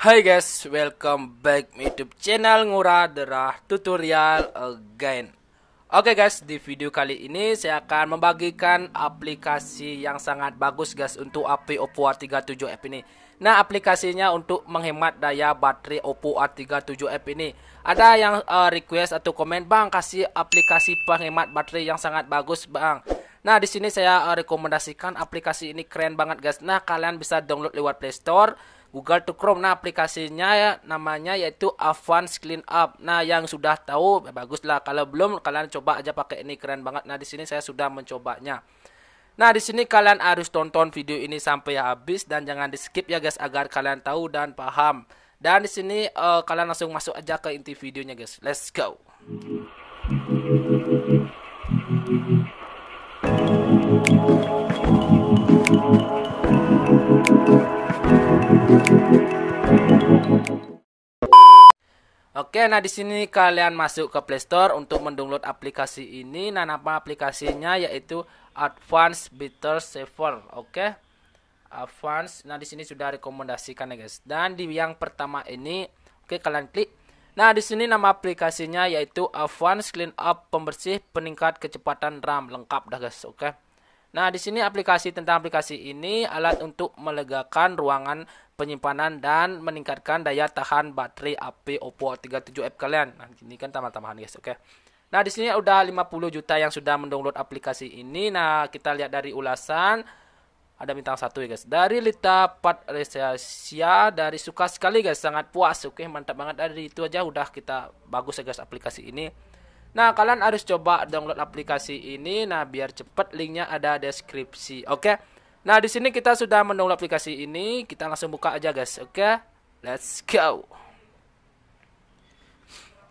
Hai guys, welcome back YouTube channel ngura Derah Tutorial again. Oke okay guys, di video kali ini saya akan membagikan aplikasi yang sangat bagus guys untuk HP Oppo A37f ini. Nah, aplikasinya untuk menghemat daya baterai Oppo A37f ini. Ada yang uh, request atau komen, "Bang, kasih aplikasi penghemat baterai yang sangat bagus, Bang." Nah, di sini saya uh, rekomendasikan aplikasi ini keren banget guys. Nah, kalian bisa download lewat Play Store Google to Chrome. Nah, aplikasinya ya, namanya yaitu Avance Up. Nah, yang sudah tahu ya baguslah. Kalau belum kalian coba aja pakai ini keren banget. Nah, di sini saya sudah mencobanya. Nah, di sini kalian harus tonton video ini sampai habis dan jangan di-skip ya guys agar kalian tahu dan paham. Dan di sini uh, kalian langsung masuk aja ke inti videonya guys. Let's go. Oke, nah di sini kalian masuk ke Play Store untuk mendownload aplikasi ini. Nah, nama aplikasinya yaitu Advanced Bitter Saver. Oke. Advanced. Nah, di sini sudah rekomendasikan ya, guys. Dan di yang pertama ini, oke kalian klik Nah, di sini nama aplikasinya yaitu Advanced Clean Up Pembersih Peningkat Kecepatan RAM lengkap dah guys, oke. Okay? Nah, di sini aplikasi tentang aplikasi ini alat untuk melegakan ruangan penyimpanan dan meningkatkan daya tahan baterai HP Oppo 37F kalian. Nah, ini kan tambah-tambahan guys, oke. Okay? Nah, di sini udah 50 juta yang sudah mendownload aplikasi ini. Nah, kita lihat dari ulasan ada bintang satu ya guys dari Lita Pat Resia dari suka sekali guys sangat puas oke mantap banget dari itu aja udah kita bagus ya guys aplikasi ini nah kalian harus coba download aplikasi ini nah biar cepet linknya ada deskripsi oke nah di sini kita sudah mendownload aplikasi ini kita langsung buka aja guys oke let's go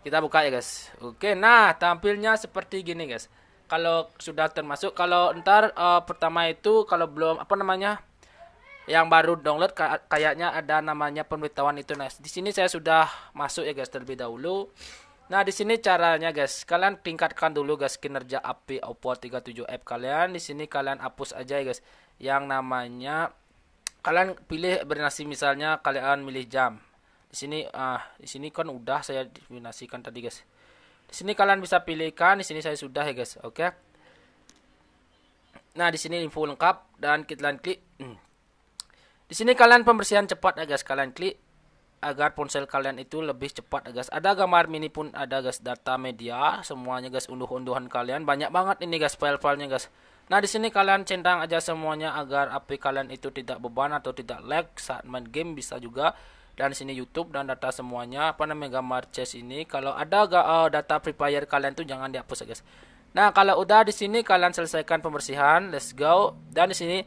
kita buka ya guys oke nah tampilnya seperti gini guys kalau sudah termasuk kalau ntar uh, pertama itu kalau belum apa namanya yang baru download kayaknya ada namanya pemberitahuan itu guys. Di sini saya sudah masuk ya guys terlebih dahulu. Nah, di sini caranya guys, kalian tingkatkan dulu guys kinerja API Oppo 37 app kalian. Di sini kalian hapus aja ya guys yang namanya kalian pilih berinasi misalnya kalian milih jam. Di sini ah uh, di sini kan udah saya dinasikan tadi guys. Di sini kalian bisa pilihkan, di sini saya sudah ya guys, oke. Okay. Nah, di sini info lengkap dan kita klik. Hmm. Di sini kalian pembersihan cepat ya guys, kalian klik agar ponsel kalian itu lebih cepat ya, guys. Ada gambar mini pun ada guys, data media semuanya guys, unduh-unduhan kalian banyak banget ini guys file-filenya guys. Nah, di sini kalian centang aja semuanya agar api kalian itu tidak beban atau tidak lag saat main game bisa juga dan sini YouTube dan data semuanya apa namanya gambar chest ini kalau ada uh, data free fire kalian tuh jangan dihapus ya guys nah kalau udah di sini kalian selesaikan pembersihan let's go dan di sini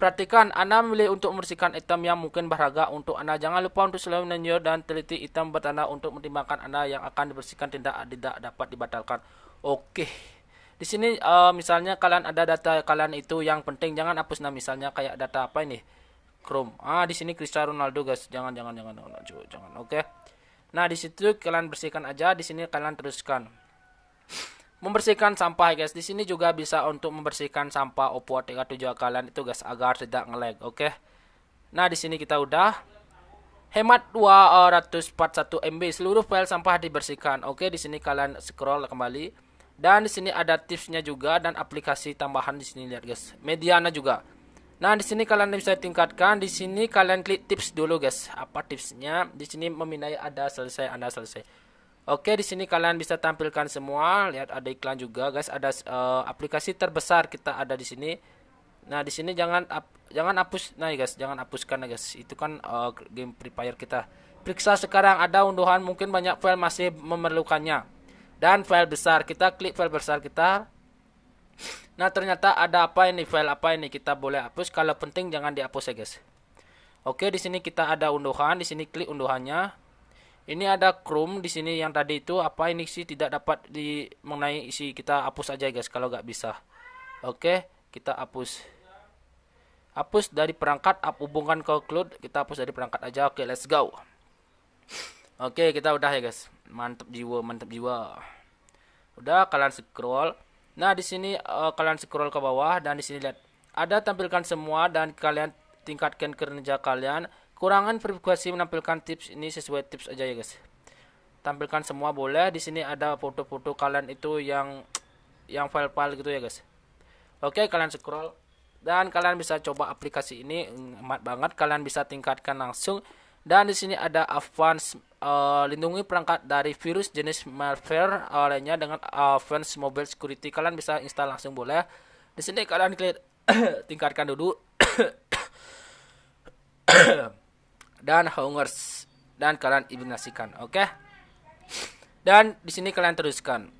perhatikan Anda memilih untuk membersihkan item yang mungkin berharga untuk Anda. Jangan lupa untuk selalu menanjur dan teliti item bertanda untuk mempertimbangkan Anda yang akan dibersihkan tidak tidak dapat dibatalkan. Oke. Di sini uh, misalnya kalian ada data kalian itu yang penting jangan hapus nah misalnya kayak data apa ini? Chrome. Ah, di sini Cristiano Ronaldo, guys. Jangan jangan jangan jangan, jangan, jangan. oke. Okay? Nah, di situ kalian bersihkan aja, di sini kalian teruskan. Membersihkan sampah, guys. Di sini juga bisa untuk membersihkan sampah Oppo A37 kalian itu, guys, agar tidak ngelag, oke. Okay? Nah, di sini kita udah hemat 241 MB seluruh file sampah dibersihkan. Oke, okay? di sini kalian scroll kembali. Dan di sini ada tipsnya juga dan aplikasi tambahan di sini lihat guys. Mediana juga. Nah, di sini kalian bisa tingkatkan. Di sini kalian klik tips dulu, guys. Apa tipsnya? Di sini memindai ada selesai, Anda selesai. Oke, di sini kalian bisa tampilkan semua. Lihat ada iklan juga, guys. Ada uh, aplikasi terbesar kita ada di sini. Nah, di sini jangan jangan hapus nah ya, guys, jangan hapuskan ya, guys. Itu kan uh, game Free Fire kita. Periksa sekarang ada unduhan mungkin banyak file masih memerlukannya. Dan file besar kita klik file besar kita. Nah ternyata ada apa ini file apa ini kita boleh hapus kalau penting jangan dihapus ya guys. Oke di sini kita ada unduhan di sini klik unduhannya. Ini ada Chrome di sini yang tadi itu apa ini sih tidak dapat di mengenai isi kita hapus aja guys kalau nggak bisa. Oke kita hapus. Hapus dari perangkat up hubungkan ke cloud kita hapus dari perangkat aja. Oke let's go. Oke kita udah ya guys mantap jiwa mantap jiwa. Udah kalian scroll Nah, di sini uh, kalian scroll ke bawah dan di sini lihat ada tampilkan semua dan kalian tingkatkan kerja kalian. Kurangan frekuensi menampilkan tips ini sesuai tips aja ya, guys. Tampilkan semua boleh. Di sini ada foto-foto kalian itu yang yang file-file gitu ya, guys. Oke, kalian scroll dan kalian bisa coba aplikasi ini hmm, amat banget kalian bisa tingkatkan langsung dan di sini ada advance uh, lindungi perangkat dari virus jenis malware eh, lainnya dengan advance mobile security. Kalian bisa install langsung boleh. Di sini kalian klik tingkatkan dulu. dan hungers dan kalian ibnasikan oke? Okay? Dan di sini kalian teruskan.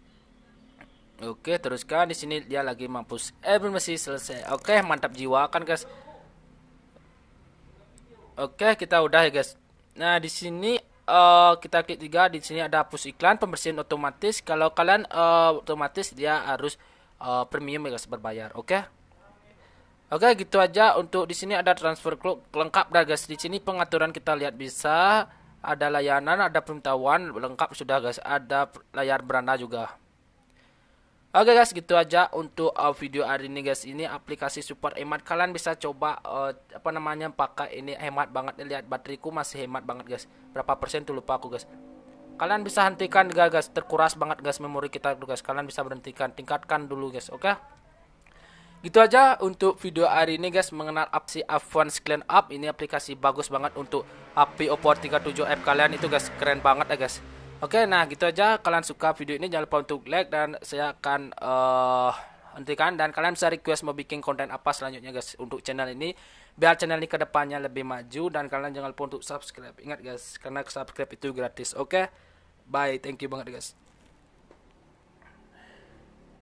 Oke, okay, teruskan di sini dia lagi mampus. Eh, masih selesai. Oke, okay, mantap jiwa kan, guys. Oke, kita udah ya guys. Nah, di sini uh, kita klik tiga, di sini ada push iklan, pembersihan otomatis. Kalau kalian uh, otomatis dia harus uh, premium ya guys berbayar, oke? Oke, gitu aja untuk di sini ada transfer clock lengkap dah guys. Di sini pengaturan kita lihat bisa ada layanan, ada pemberitahuan lengkap sudah guys. Ada layar beranda juga. Oke guys, gitu aja untuk uh, video hari ini guys. Ini aplikasi support hemat kalian bisa coba uh, apa namanya pakai ini hemat banget lihat bateriku masih hemat banget guys. Berapa persen tuh lupa aku guys. Kalian bisa hentikan guys, guys. terkuras banget guys memori kita dulu guys. Kalian bisa berhentikan, tingkatkan dulu guys, oke? Okay? Gitu aja untuk video hari ini guys mengenal aksi Advance Clean Up. Ini aplikasi bagus banget untuk HP Oppo 37F kalian itu guys, keren banget ya guys. Oke, nah gitu aja. Kalian suka video ini jangan lupa untuk like dan saya akan uh, hentikan dan kalian bisa request mau bikin konten apa selanjutnya guys untuk channel ini biar channel ini kedepannya lebih maju dan kalian jangan lupa untuk subscribe ingat guys karena subscribe itu gratis oke okay? bye thank you banget guys